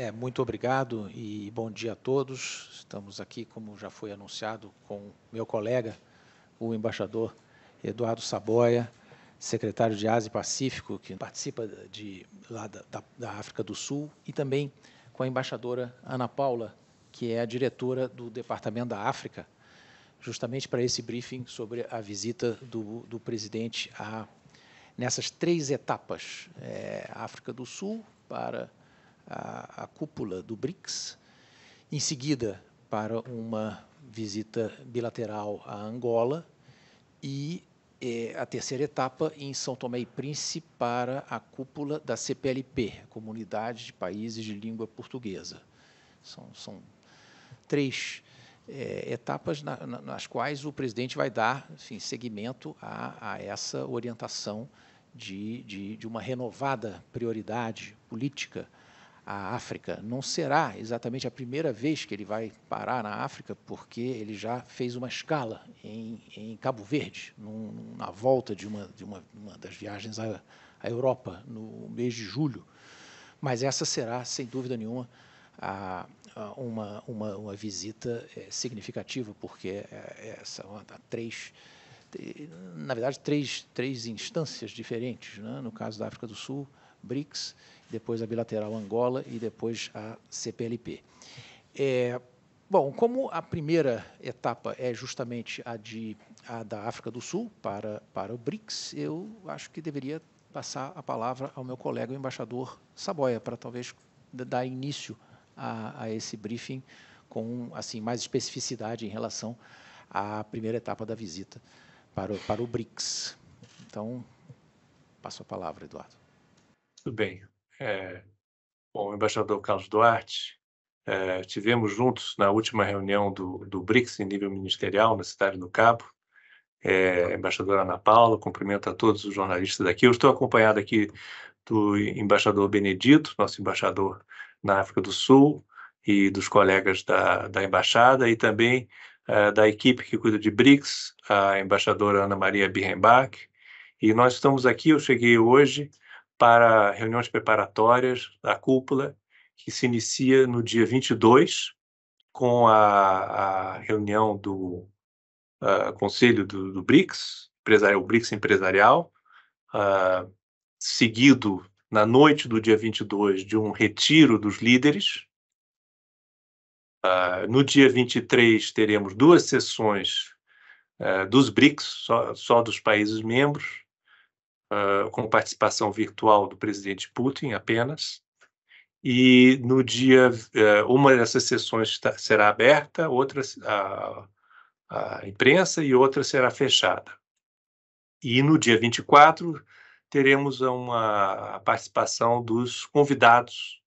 É, muito obrigado e bom dia a todos. Estamos aqui, como já foi anunciado, com meu colega, o embaixador Eduardo Saboia, secretário de Ásia e Pacífico, que participa de, lá da, da África do Sul, e também com a embaixadora Ana Paula, que é a diretora do Departamento da África, justamente para esse briefing sobre a visita do, do presidente a, nessas três etapas: é, África do Sul para a, a cúpula do BRICS, em seguida para uma visita bilateral à Angola e eh, a terceira etapa em São Tomé e Príncipe para a cúpula da CPLP, Comunidade de Países de Língua Portuguesa. São, são três eh, etapas na, na, nas quais o presidente vai dar enfim, seguimento a, a essa orientação de, de, de uma renovada prioridade política a África. Não será exatamente a primeira vez que ele vai parar na África, porque ele já fez uma escala em, em Cabo Verde, num, na volta de uma, de uma, uma das viagens à, à Europa, no mês de julho. Mas essa será, sem dúvida nenhuma, a, a uma, uma, uma, visita é, significativa, porque é, é, são três, na verdade, três, três instâncias diferentes. Né? No caso da África do Sul, BRICS depois a bilateral Angola e depois a CPLP. É, bom, como a primeira etapa é justamente a, de, a da África do Sul para, para o BRICS, eu acho que deveria passar a palavra ao meu colega, o embaixador Saboia, para talvez dar início a, a esse briefing com assim mais especificidade em relação à primeira etapa da visita para o, para o BRICS. Então, passo a palavra, Eduardo. Tudo bem. É, bom, o embaixador Carlos Duarte, é, tivemos juntos na última reunião do, do BRICS em nível ministerial na cidade do Cabo. É, embaixadora Ana Paula, cumprimento a todos os jornalistas daqui. Eu estou acompanhado aqui do embaixador Benedito, nosso embaixador na África do Sul, e dos colegas da, da embaixada e também uh, da equipe que cuida de BRICS, a embaixadora Ana Maria Birrenbach. E nós estamos aqui, eu cheguei hoje para reuniões preparatórias da cúpula, que se inicia no dia 22, com a, a reunião do uh, Conselho do, do BRICS, o BRICS Empresarial, uh, seguido na noite do dia 22 de um retiro dos líderes. Uh, no dia 23, teremos duas sessões eh, dos BRICS, só, só dos países membros, uh, com participação virtual do presidente Putin apenas. E no dia, uh, uma dessas sessões tá, será aberta, outra a, a imprensa e outra será fechada. E no dia 24 teremos uma a participação dos convidados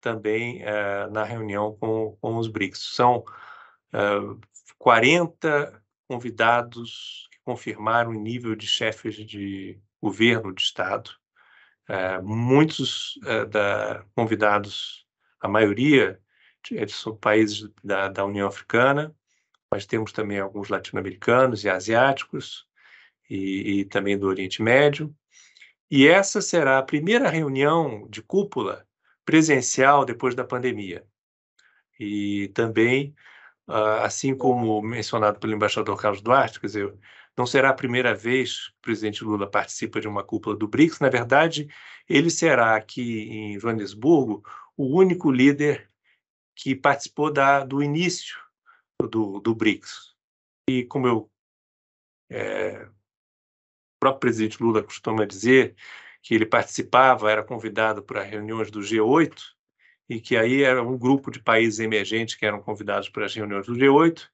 também uh, na reunião com, com, os BRICS. São uh, 40 convidados que confirmaram o nível de chefes de, governo de Estado. Uh, muitos uh, da, convidados, a maioria de, eh, são países da, da União Africana, mas temos também alguns latino-americanos e asiáticos, e, e também do Oriente Médio. E essa será a primeira reunião de cúpula presencial depois da pandemia. E também ah, assim como mencionado pelo embaixador Carlos Duarte, quer dizer, não será a primeira vez que o presidente Lula participa de uma cúpula do BRICS. Na verdade, ele será aqui em Joanesburgo o único líder que participou da, do início do, do BRICS. E como eu, é, o próprio presidente Lula costuma dizer que ele participava, era convidado para reuniões do G8, e que aí era um grupo de países emergentes que eram convidados para as reuniões do G8,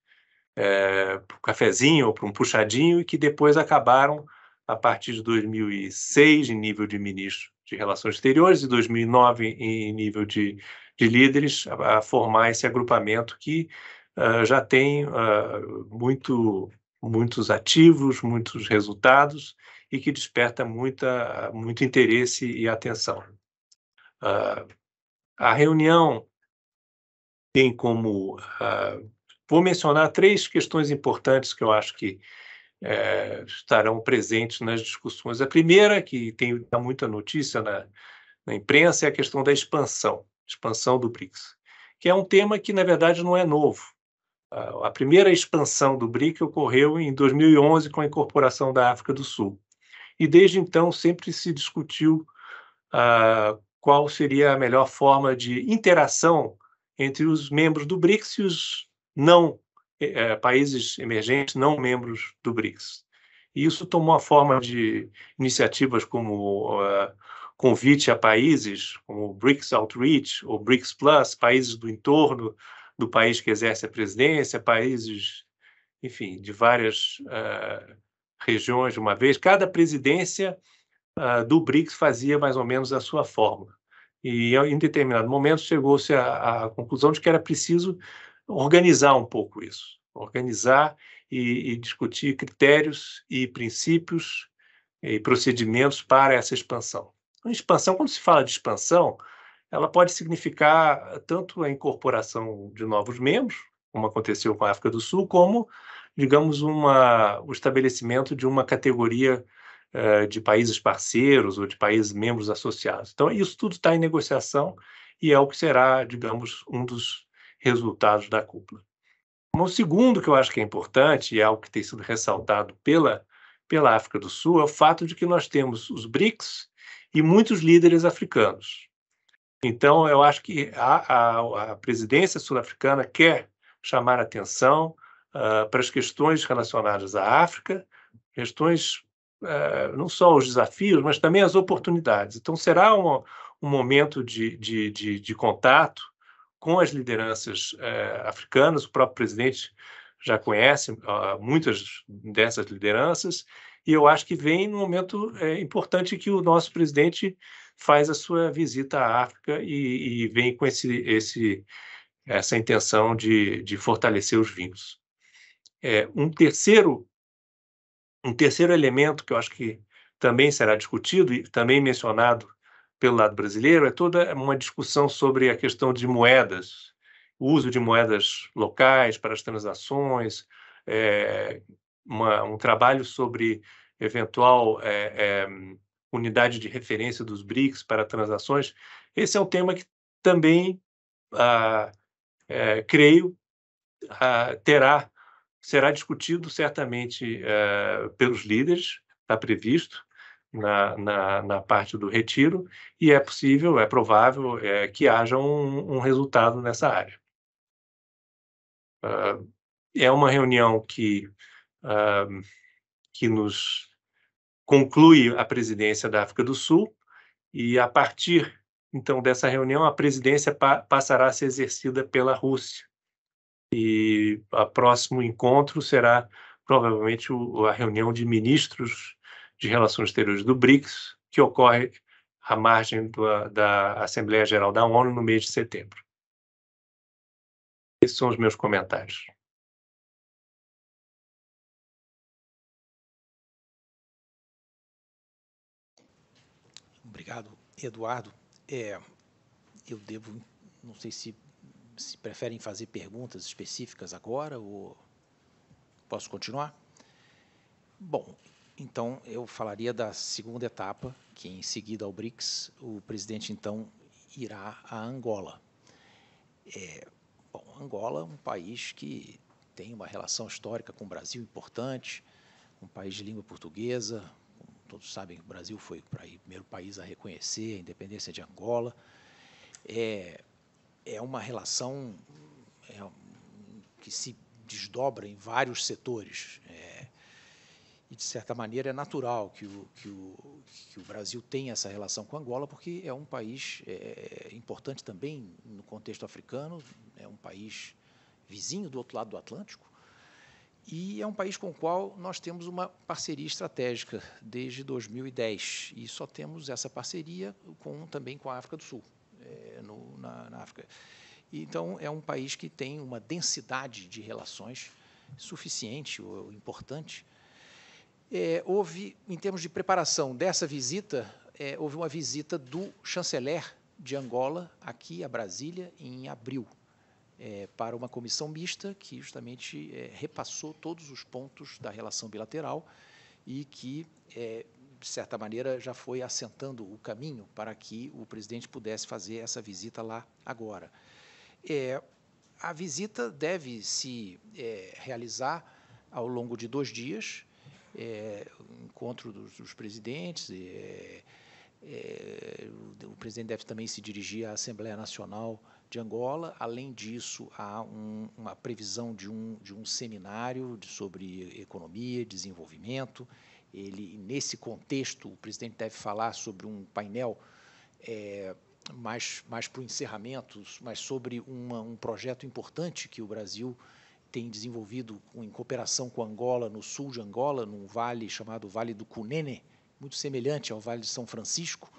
é, para um cafezinho ou para um puxadinho, e que depois acabaram, a partir de 2006, em nível de ministro de Relações Exteriores, e 2009, em nível de, de líderes, a, a formar esse agrupamento que uh, já tem uh, muito, muitos ativos, muitos resultados, e que desperta muita, muito interesse e atenção. Uh, a reunião tem como. Uh, vou mencionar três questões importantes que eu acho que uh, estarão presentes nas discussões. A primeira, que tem muita notícia na, na imprensa, é a questão da expansão expansão do BRICS, que é um tema que, na verdade, não é novo. a primeira expansão do BRICS ocorreu em 2011 com a incorporação da África do Sul. E desde então sempre se discutiu Uh, qual seria a melhor forma de interação entre os membros do BRICS e os não é, países emergentes, não membros do BRICS. E isso tomou a forma de iniciativas como uh, convite a países, como o BRICS Outreach ou BRICS Plus, países do entorno do país que exerce a presidência, países, enfim, de várias uh, regiões de uma vez. Cada presidência ah, do BRICS fazia mais ou menos a sua fórmula. E em determinado momento chegou-se à, à, conclusão de que era preciso organizar um pouco isso, organizar e, e discutir critérios e princípios e procedimentos para essa expansão. Uma expansão, quando se fala de expansão, ela pode significar tanto a incorporação de novos membros, como aconteceu com a África do Sul, como, digamos, uma, o estabelecimento de uma categoria eh, de países parceiros ou de países membros associados. Então, isso tudo está em negociação e é o que será, digamos, um dos resultados da cúpula. Um segundo que eu acho que é importante, e é algo que tem sido ressaltado pela, pela África do Sul, é o fato de que nós temos os BRICS e muitos líderes africanos. Então, eu acho que a, a, a presidência sul-africana quer chamar atenção uh, para as questões relacionadas à África, questões eh, não só os desafios, mas também as oportunidades. Então, será um, um momento de, de, de, de, contato com as lideranças eh, africanas, o próprio presidente já conhece uh, muitas dessas lideranças, e eu acho que vem num momento é, importante que o nosso presidente faz a sua visita à África e, e vem com esse, esse, essa intenção de, de fortalecer os vínculos. É, um terceiro um terceiro elemento que eu acho que também será discutido e também mencionado pelo lado brasileiro é toda uma discussão sobre a questão de moedas, o uso de moedas locais para as transações, é, uma, um trabalho sobre eventual é, é, unidade de referência dos BRICS para transações. Esse é um tema que também, ah, é, creio, ah, terá será discutido certamente eh, pelos líderes, está previsto na, na, na, parte do retiro, e é possível, é provável é, que haja um, um, resultado nessa área. Ah, é uma reunião que, ah, que nos conclui a presidência da África do Sul, e a partir então dessa reunião, a presidência pa passará a ser exercida pela Rússia e o próximo encontro será provavelmente o, a reunião de ministros de Relações Exteriores do BRICS, que ocorre à margem do, da Assembleia Geral da ONU no mês de setembro. Esses são os meus comentários. Obrigado, Eduardo. É, eu devo, não sei se se preferem fazer perguntas específicas agora ou posso continuar? Bom, então eu falaria da segunda etapa, que em seguida ao BRICS, o presidente então irá a Angola. É, bom, Angola é um país que tem uma relação histórica com o Brasil importante, um país de língua portuguesa. Como todos sabem, o Brasil foi o primeiro país a reconhecer a independência de Angola. É, é uma relação é, que se desdobra em vários setores. É, e, de certa maneira, é natural que o, que o, que, o, Brasil tenha essa relação com Angola, porque é um país é, importante também no contexto africano, é um país vizinho do outro lado do Atlântico, e é um país com o qual nós temos uma parceria estratégica desde 2010, e só temos essa parceria com, também com a África do Sul. Eh, no, na, na África. Então, é um país que tem uma densidade de relações suficiente ou importante. É, houve, em termos de preparação dessa visita, é, houve uma visita do chanceler de Angola aqui a Brasília em abril, é, para uma comissão mista que justamente repassou todos os pontos da relação bilateral e que de certa maneira, já foi assentando o caminho para que o presidente pudesse fazer essa visita lá agora. É, a visita deve se é, realizar ao longo de dois dias é, encontro dos, dos presidentes. É, é, o presidente deve também se dirigir à Assembleia Nacional de Angola. Além disso, há um, uma previsão de um, de um seminário de, sobre economia, desenvolvimento ele, nesse contexto, o presidente deve falar sobre um painel é, mais, mais para o encerramento, mas sobre uma, um projeto importante que o Brasil tem desenvolvido em cooperação com Angola, no sul de Angola, num vale chamado Vale do Cunene, muito semelhante ao Vale de São Francisco,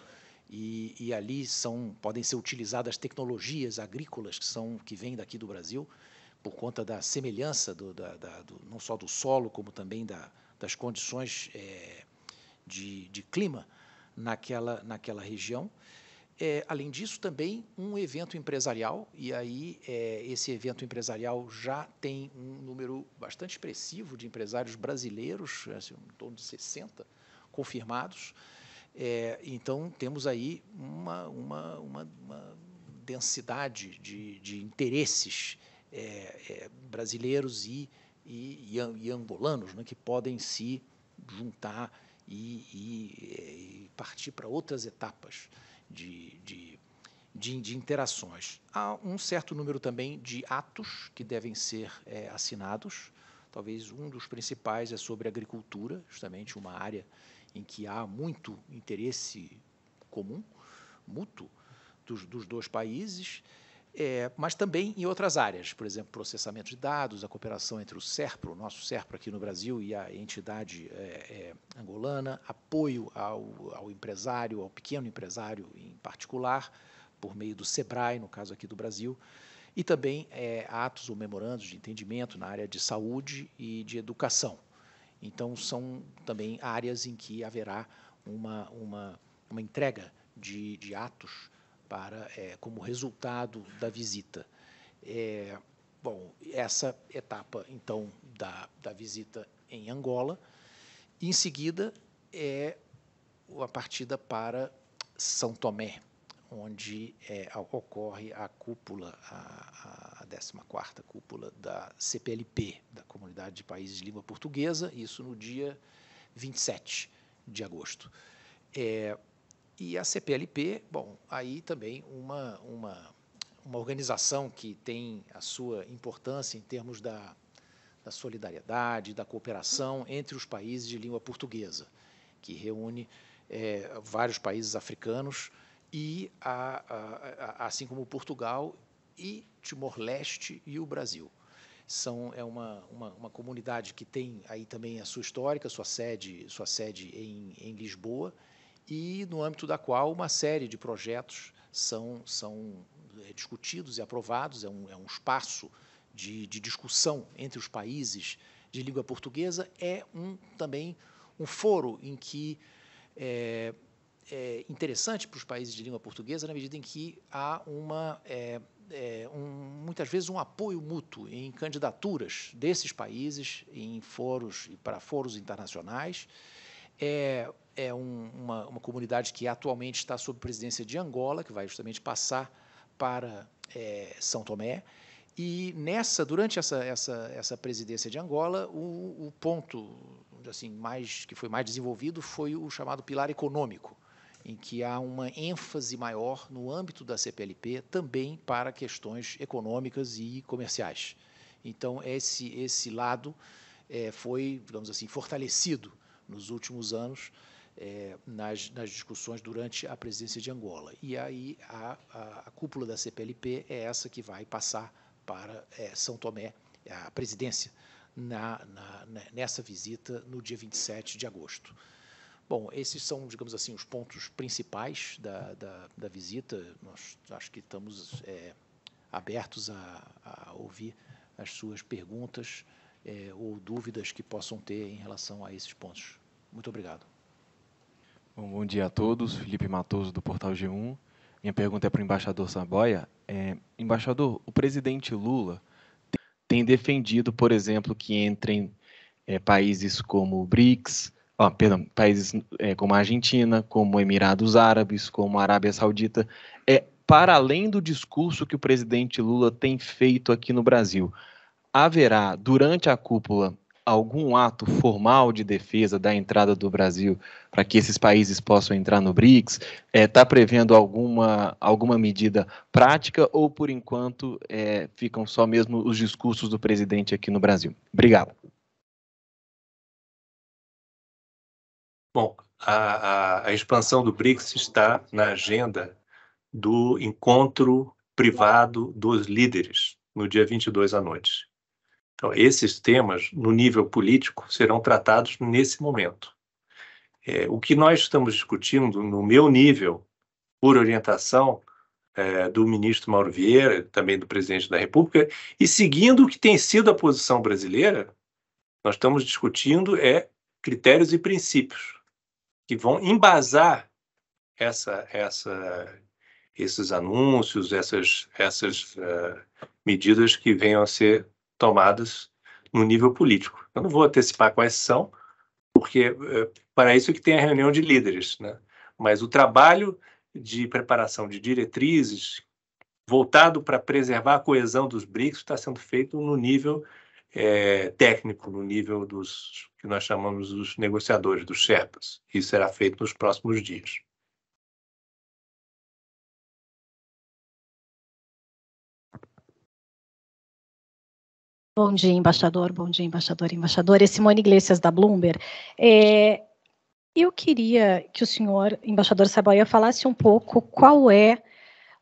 e, e, ali são, podem ser utilizadas tecnologias agrícolas que, são, que vêm daqui do Brasil, por conta da semelhança do, da, da, do, não só do solo, como também da, das condições é, de, de, clima naquela, naquela região. É, além disso, também um evento empresarial, e aí é, esse evento empresarial já tem um número bastante expressivo de empresários brasileiros, assim, em torno de 60, confirmados. É, então, temos aí uma, uma, uma, uma densidade de, de interesses brasileiros e brasileiros e, e, angolanos né, que podem se juntar e, eh, e partir para outras etapas de, de, de, de, interações. Há um certo número também de atos que devem ser é, assinados. Talvez um dos principais é sobre agricultura, justamente uma área em que há muito interesse comum, mútuo, dos, dos dois países é, mas também em outras áreas, por exemplo, processamento de dados, a cooperação entre o SERPRO, o nosso SERPRO aqui no Brasil, e a entidade é, é, angolana, apoio ao, ao, empresário, ao pequeno empresário em particular, por meio do SEBRAE, no caso aqui do Brasil, e também é, atos ou memorandos de entendimento na área de saúde e de educação. Então, são também áreas em que haverá uma, uma, uma entrega de, de atos para é, como resultado da visita. É, bom, essa etapa então da, da visita em Angola, em seguida é a partida para São Tomé, onde é, ocorre a cúpula, a, a 14 cúpula da CPLP, da Comunidade de Países de Língua Portuguesa, isso no dia 27 de agosto. É, e a CPLP, bom, aí também uma, uma, uma organização que tem a sua importância em termos da, da solidariedade, da cooperação entre os países de língua portuguesa, que reúne é, vários países africanos e, a, a, a, assim como Portugal e Timor-Leste e o Brasil. São, é uma, uma, uma, comunidade que tem aí também a sua histórica, sua sede, sua sede em, em Lisboa, e no âmbito da qual uma série de projetos são, são é, discutidos e aprovados, é um, é um espaço de, de discussão entre os países de língua portuguesa, é um, também um foro em que é, é interessante para os países de língua portuguesa na medida em que há uma é, é, um, muitas vezes um apoio mútuo em candidaturas desses países em foros e para foros internacionais. É, é um, uma, uma, comunidade que atualmente está sob presidência de Angola, que vai justamente passar para é, São Tomé. E nessa, durante essa, essa, essa presidência de Angola, o, o, ponto assim mais que foi mais desenvolvido foi o chamado pilar econômico, em que há uma ênfase maior no âmbito da CPLP também para questões econômicas e comerciais. Então esse esse lado é, foi, digamos assim, fortalecido nos últimos anos é, nas, nas, discussões durante a presidência de Angola. E aí a, a, a cúpula da CPLP é essa que vai passar para é, São Tomé, a presidência, na, na, né, nessa visita no dia 27 de agosto. Bom, esses são, digamos assim, os pontos principais da, da, da visita. Nós acho que estamos é, abertos a, a, ouvir as suas perguntas é, ou dúvidas que possam ter em relação a esses pontos. Muito obrigado. Bom, bom, dia a todos. Felipe Matoso, do Portal G1. Minha pergunta é para o embaixador Samboia. É, embaixador, o presidente Lula tem defendido, por exemplo, que entrem é, países como o BRICS, perdão, países é, como a Argentina, como Emirados Árabes, como a Arábia Saudita. É, para além do discurso que o presidente Lula tem feito aqui no Brasil, haverá, durante a cúpula algum ato formal de defesa da entrada do Brasil para que esses países possam entrar no BRICS? Está é, tá prevendo alguma, alguma medida prática ou, por enquanto, é, ficam só mesmo os discursos do presidente aqui no Brasil? Obrigado. Bom, a, a, a expansão do BRICS está na agenda do encontro privado dos líderes no dia 22 à noite. Então, esses temas, no nível político, serão tratados nesse momento. É, o que nós estamos discutindo, no meu nível, por orientação é, do ministro Mauro Vieira, também do presidente da República, e seguindo o que tem sido a posição brasileira, nós estamos discutindo é critérios e princípios que vão embasar essa, essa, esses anúncios, essas, essas uh, medidas que venham a ser tomadas no nível político. Eu não vou antecipar quais são, porque é, para isso que tem a reunião de líderes, né? Mas o trabalho de preparação de diretrizes voltado para preservar a coesão dos BRICS está sendo feito no nível é, técnico, no nível dos que nós chamamos os negociadores, dos Sherpas. Isso será feito nos próximos dias. Bom dia, embaixador. Bom dia, embaixador, embaixador. É Simone Iglesias, da Bloomberg. É, eu queria que o senhor, embaixador Saboia, falasse um pouco qual é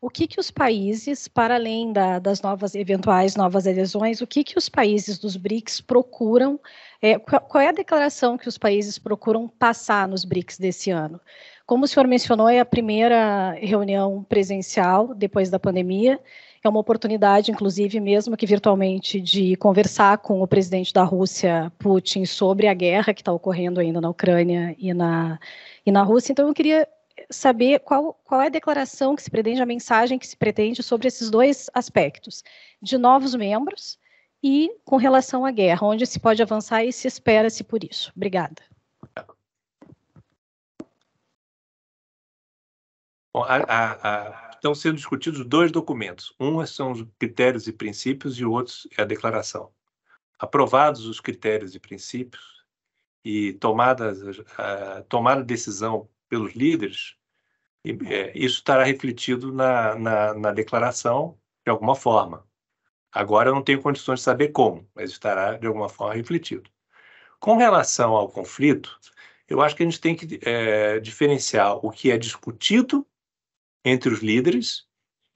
o que, que os países, para além da, das novas eventuais novas adesões, o que, que os países dos BRICS procuram, é, qual, qual é a declaração que os países procuram passar nos BRICS desse ano? Como o senhor mencionou, é a primeira reunião presencial depois da pandemia, é uma oportunidade, inclusive, mesmo que virtualmente, de conversar com o presidente da Rússia, Putin, sobre a guerra que está ocorrendo ainda na Ucrânia e na, e na Rússia. Então, eu queria saber qual, qual é a declaração que se pretende, a mensagem que se pretende sobre esses dois aspectos, de novos membros e com relação à guerra, onde se pode avançar e se espera-se por isso. Obrigada. Bom, a, a, a, estão sendo discutidos dois documentos. Um são os critérios e princípios e o outro é a declaração. Aprovados os critérios e princípios e tomadas, tomada a decisão pelos líderes, é, isso estará refletido na, na, na, declaração de alguma forma. Agora eu não tenho condições de saber como, mas estará de alguma forma refletido. Com relação ao conflito, eu acho que a gente tem que é, diferenciar o que é discutido entre os líderes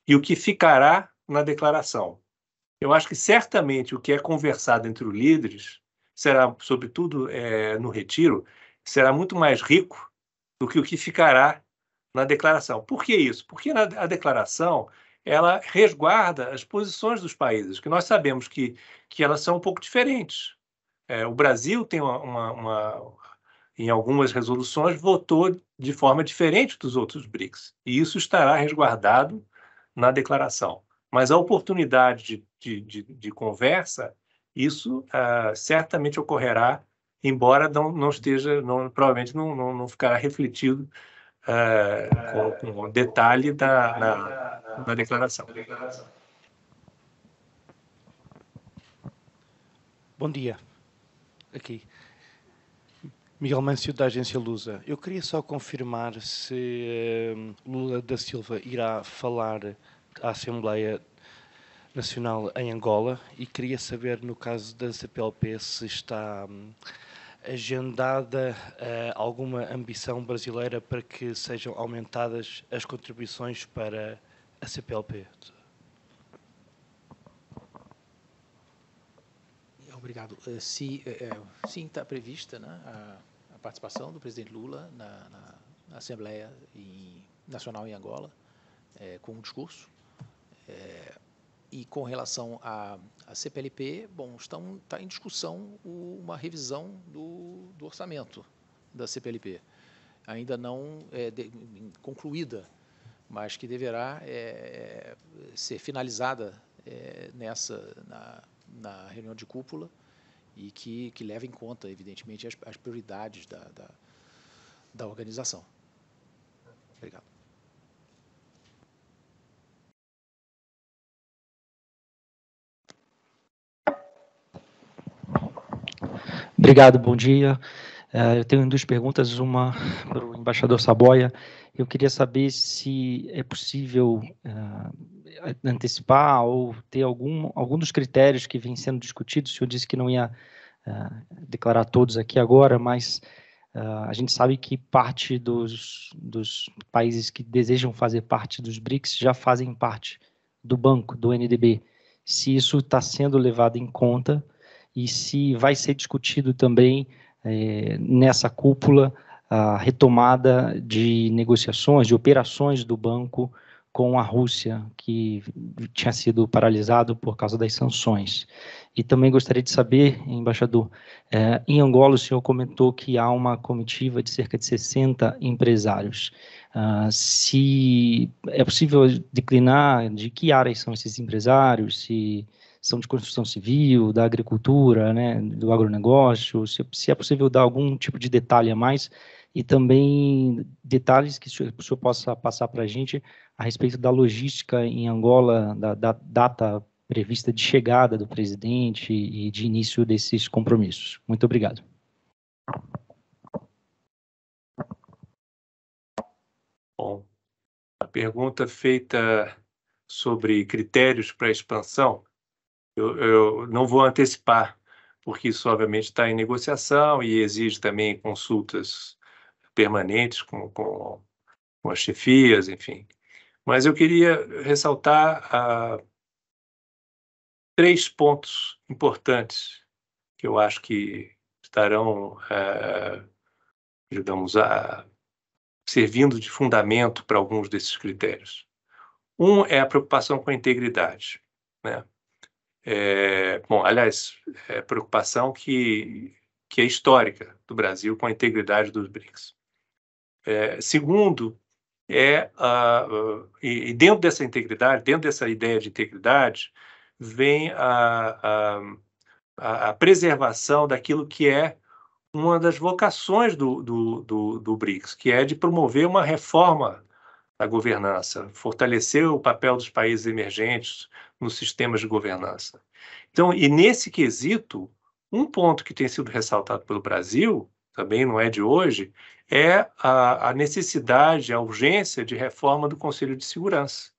e o que ficará na declaração. Eu acho que certamente o que é conversado entre os líderes será, sobretudo é, no retiro, será muito mais rico do que o que ficará na declaração. Por que isso? Porque na, a declaração ela resguarda as posições dos países, que nós sabemos que, que elas são um pouco diferentes. É, o Brasil tem uma, uma, uma, em algumas resoluções votou de forma diferente dos outros BRICS. E isso estará resguardado na declaração. Mas a oportunidade de, de, de, de conversa, isso uh, certamente ocorrerá, embora não, não esteja, não, provavelmente não, não, não, ficará refletido uh, com, com, detalhe da, na, na declaração. Bom dia. Aqui. Miguel Mâncio, da agência Lusa. Eu queria só confirmar se hum, Lula da Silva irá falar à Assembleia Nacional em Angola e queria saber, no caso da CPLP, se está hum, agendada uh, alguma ambição brasileira para que sejam aumentadas as contribuições para a CPLP? Obrigado. Uh, uh, sim, está prevista né, a participação do presidente Lula na, na, na Assembleia em, Nacional em Angola, é, com um discurso. É, e com relação à, CPLP, bom, estão, está em discussão o, uma revisão do, do, orçamento da CPLP, ainda não é, de, concluída, mas que deverá é, é, ser finalizada é, nessa na, na reunião de cúpula e que, que leva em conta, evidentemente, as, as prioridades da, da, da organização. Obrigado. Obrigado, bom dia. Eh, eu tenho duas perguntas, uma para o embaixador Saboia. Eu queria saber se é possível eh, antecipar ou ter algum, algum dos critérios que vem sendo discutido. O senhor disse que não ia eh, declarar todos aqui agora, mas a gente sabe que parte dos, dos países que desejam fazer parte dos BRICS já fazem parte do banco, do NDB. Se isso está sendo levado em conta e se vai ser discutido também é, nessa cúpula a retomada de negociações, de operações do banco com a Rússia, que tinha sido paralisado por causa das sanções. E também gostaria de saber, embaixador, é, em Angola o senhor comentou que há uma comitiva de cerca de 60 empresários. Uh, se é possível declinar de que áreas são esses empresários, se são de construção civil, da agricultura, né, do agronegócio, se, se é possível dar algum tipo de detalhe a mais e também detalhes que o senhor, o senhor possa passar para a gente a respeito da logística em Angola, da, da data prevista de chegada do presidente e de início desses compromissos. Muito obrigado. Bom, a pergunta feita sobre critérios para expansão eu, eu não vou antecipar, porque isso obviamente está em negociação e exige também consultas permanentes com, com, com as chefias, enfim. Mas eu queria ressaltar ah, três pontos importantes que eu acho que estarão, eh, ah, digamos, servindo de fundamento para alguns desses critérios. Um é a preocupação com a integridade. Né? É, bom, aliás, é preocupação que, que é histórica do Brasil com a integridade dos BRICS. É, segundo, é a, e, dentro dessa integridade, dentro dessa ideia de integridade, vem a, a, a preservação daquilo que é uma das vocações do, do, do, do BRICS, que é de promover uma reforma a governança, fortalecer o papel dos países emergentes nos sistemas de governança. Então, e nesse quesito, um ponto que tem sido ressaltado pelo Brasil, também não é de hoje, é a, a necessidade, a urgência de reforma do Conselho de Segurança,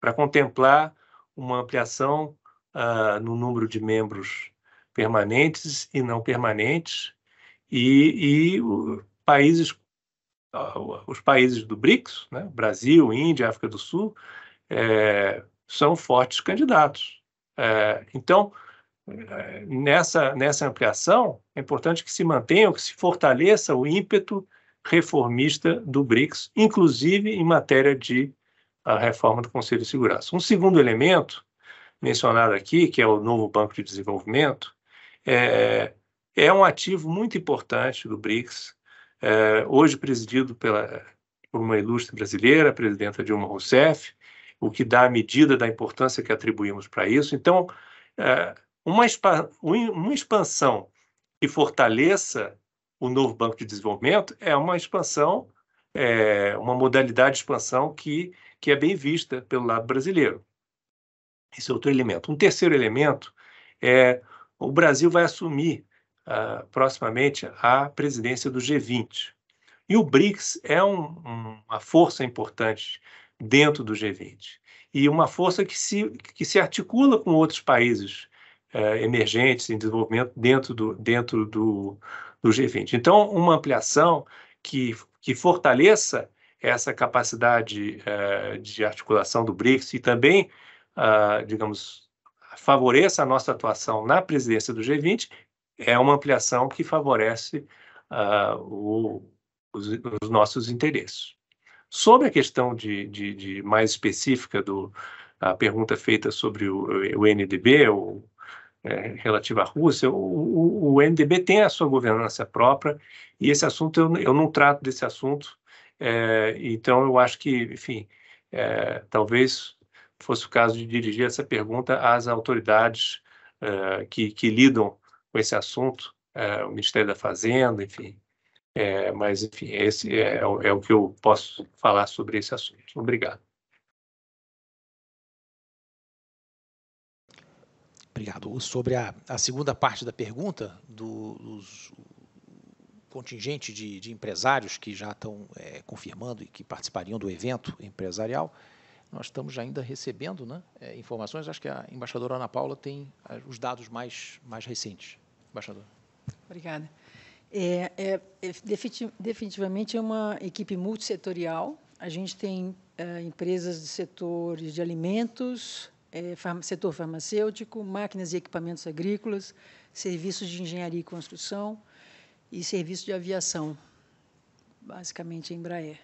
para contemplar uma ampliação uh, no número de membros permanentes e não permanentes, e, e uh, países os países do BRICS, né, Brasil, Índia, África do Sul, é, são fortes candidatos. É, então, é, nessa, nessa ampliação, é importante que se mantenha, que se fortaleça o ímpeto reformista do BRICS, inclusive em matéria de reforma do Conselho de Segurança. Um segundo elemento mencionado aqui, que é o novo Banco de Desenvolvimento, é, é um ativo muito importante do BRICS, é, hoje presidido pela, por uma ilustre brasileira, a presidenta Dilma Rousseff, o que dá a medida da importância que atribuímos para isso. Então, é, uma, uma expansão que fortaleça o novo Banco de Desenvolvimento é uma expansão, é, uma modalidade de expansão que, que é bem vista pelo lado brasileiro. Esse é outro elemento. Um terceiro elemento é o Brasil vai assumir uh, proximamente à presidência do G20. E o BRICS é um, um, uma força importante dentro do G20 e uma força que se, que se articula com outros países uh, emergentes em desenvolvimento dentro do, dentro do, do G20. Então, uma ampliação que, que fortaleça essa capacidade uh, de articulação do BRICS e também, uh, digamos, favoreça a nossa atuação na presidência do G20 é uma ampliação que favorece uh, o, os, os, nossos interesses. Sobre a questão de, de, de mais específica do a pergunta feita sobre o, o NDB, o, é, relativa à Rússia, o, o, o, NDB tem a sua governança própria e esse assunto eu, eu não trato desse assunto, é, então eu acho que, enfim, é, talvez fosse o caso de dirigir essa pergunta às autoridades é, que, que lidam com esse assunto, eh, o Ministério da Fazenda, enfim. É, mas, enfim, esse é, é, é o que eu posso falar sobre esse assunto. Obrigado. Obrigado. Sobre a, a, segunda parte da pergunta, do, dos contingente de, de, empresários que já estão é, confirmando e que participariam do evento empresarial, nós estamos ainda recebendo né, informações. Acho que a embaixadora Ana Paula tem os dados mais, mais recentes. Embaixador. Obrigada. É, é, é definitivamente é uma equipe multissetorial. A gente tem é, empresas de setores de alimentos, é, setor farmacêutico, máquinas e equipamentos agrícolas, serviços de engenharia e construção e serviços de aviação, basicamente a Embraer.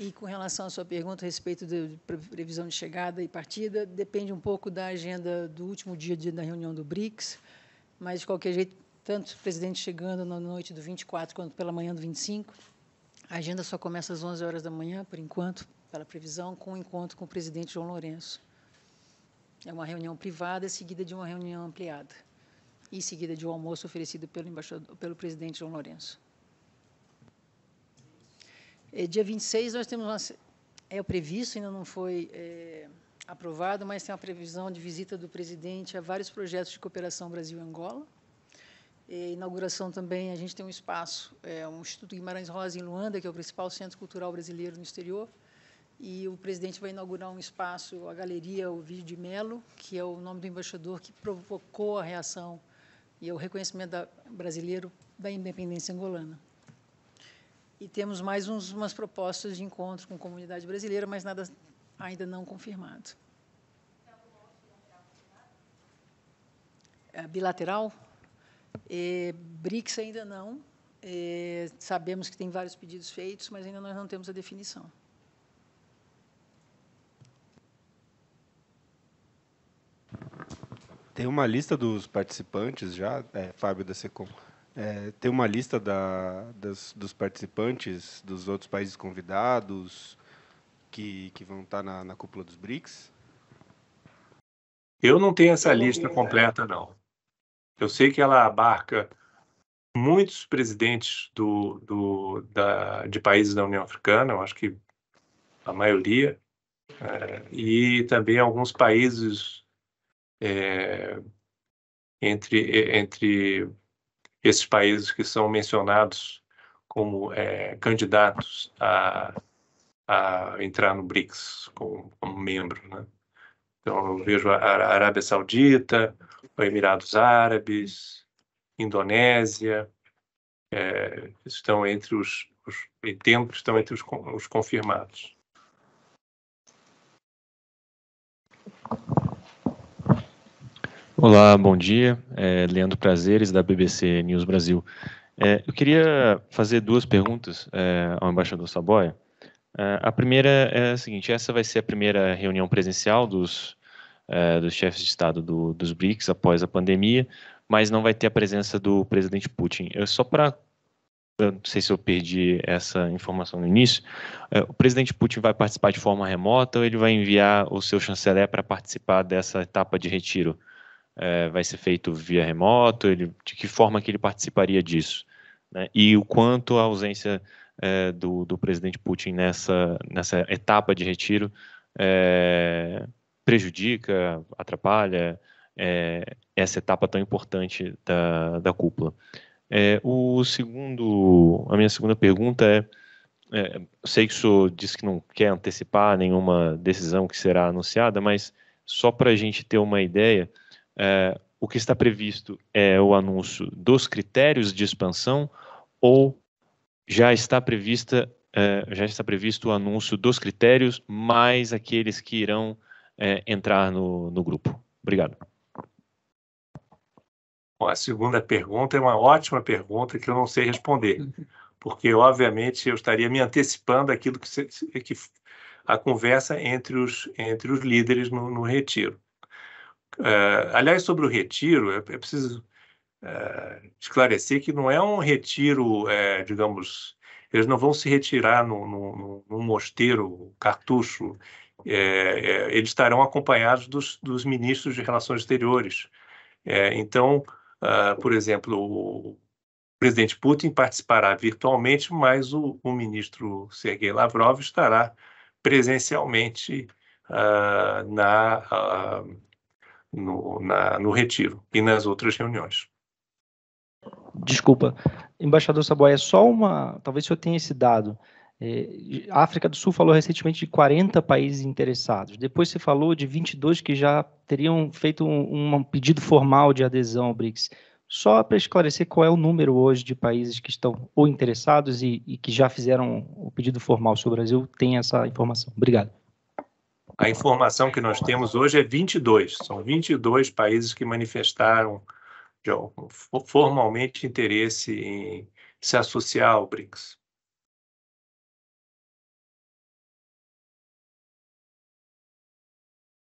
E com relação à sua pergunta a respeito da previsão de chegada e partida, depende um pouco da agenda do último dia da reunião do BRICS. Mas, de qualquer jeito, tanto o presidente chegando na noite do 24 quanto pela manhã do 25, a agenda só começa às 11 horas da manhã, por enquanto, pela previsão, com o um encontro com o presidente João Lourenço. É uma reunião privada seguida de uma reunião ampliada e seguida de um almoço oferecido pelo, embaixador, pelo presidente João Lourenço. É, dia 26 nós temos uma, é o previsto, ainda não foi é, aprovado, mas tem uma previsão de visita do presidente a vários projetos de cooperação Brasil-Angola. inauguração também, a gente tem um espaço, é, um Instituto Guimarães Rosa em Luanda, que é o principal centro cultural brasileiro no exterior, e o presidente vai inaugurar um espaço, a Galeria Ovidio de Melo, que é o nome do embaixador que provocou a reação e o reconhecimento da, brasileiro da independência angolana. E temos mais uns, umas propostas de encontro com a comunidade brasileira, mas nada ainda não confirmado. É bilateral? É, BRICS ainda não. É, sabemos que tem vários pedidos feitos, mas ainda nós não temos a definição. Tem uma lista dos participantes já, é, Fábio da Secom. É, tem uma lista da, das, dos participantes dos outros países convidados, que, que vão estar tá na, na cúpula dos BRICS? Eu não tenho essa lista né? completa, não. Eu sei que ela abarca muitos presidentes do, do, da, de países da União Africana, eu acho que a maioria, é, e também alguns países é, entre, eh, entre esses países que são mencionados como é, candidatos a a entrar no BRICS como, como membro, né? Então, eu vejo a Arábia Saudita, os Emirados Árabes, Indonésia, é, estão entre os, os entendo estão entre os, os confirmados. Olá, bom dia. É, Leandro Prazeres, da BBC News Brasil. É, eu queria fazer duas perguntas é, ao embaixador Saboia. Uh, a primeira é a seguinte: essa vai ser a primeira reunião presencial dos, uh, dos chefes de Estado do, dos BRICS após a pandemia, mas não vai ter a presença do presidente Putin. Eu, só para. Não sei se eu perdi essa informação no início. Uh, o presidente Putin vai participar de forma remota ou ele vai enviar o seu chanceler para participar dessa etapa de retiro? vai ser feito via remoto? Ele, de que forma que ele participaria disso? Né? E o quanto a ausência é, do, do, presidente Putin nessa, nessa etapa de retiro é, prejudica, atrapalha é, essa etapa tão importante da, da cúpula. É, o segundo, a minha segunda pergunta é, é, sei que o senhor disse que não quer antecipar nenhuma decisão que será anunciada, mas só para a gente ter uma ideia, é, o que está previsto é o anúncio dos critérios de expansão ou já está prevista é, já está previsto o anúncio dos critérios, mais aqueles que irão é, entrar no, no grupo. Obrigado. Bom, a segunda pergunta é uma ótima pergunta que eu não sei responder, porque, obviamente, eu estaria me antecipando aquilo que, se, que a conversa entre os, entre os líderes no, no retiro. Uh, aliás, sobre o retiro, é, é preciso esclarecer que não é um retiro, é, digamos, eles não vão se retirar num, num, num mosteiro cartucho, é, é, eles estarão acompanhados dos, dos, ministros de Relações Exteriores. É, então, uh, por exemplo, o presidente Putin participará virtualmente, mas o, o ministro Sergei Lavrov estará presencialmente uh, na, uh, no, na, no retiro e nas outras reuniões. Desculpa, embaixador Saboia, é só uma. Talvez eu tenha esse dado. É, a África do Sul falou recentemente de 40 países interessados. Depois você falou de 22 que já teriam feito um, um pedido formal de adesão ao BRICS. Só para esclarecer qual é o número hoje de países que estão ou interessados e, e que já fizeram o pedido formal. Se o Brasil tem essa informação. Obrigado. A informação que nós temos hoje é 22. São 22 países que manifestaram formalmente interesse em se associar ao BRICS.